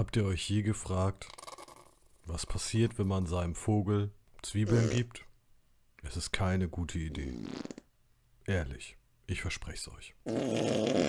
Habt ihr euch je gefragt, was passiert, wenn man seinem Vogel Zwiebeln äh. gibt? Es ist keine gute Idee. Ehrlich, ich verspreche es euch.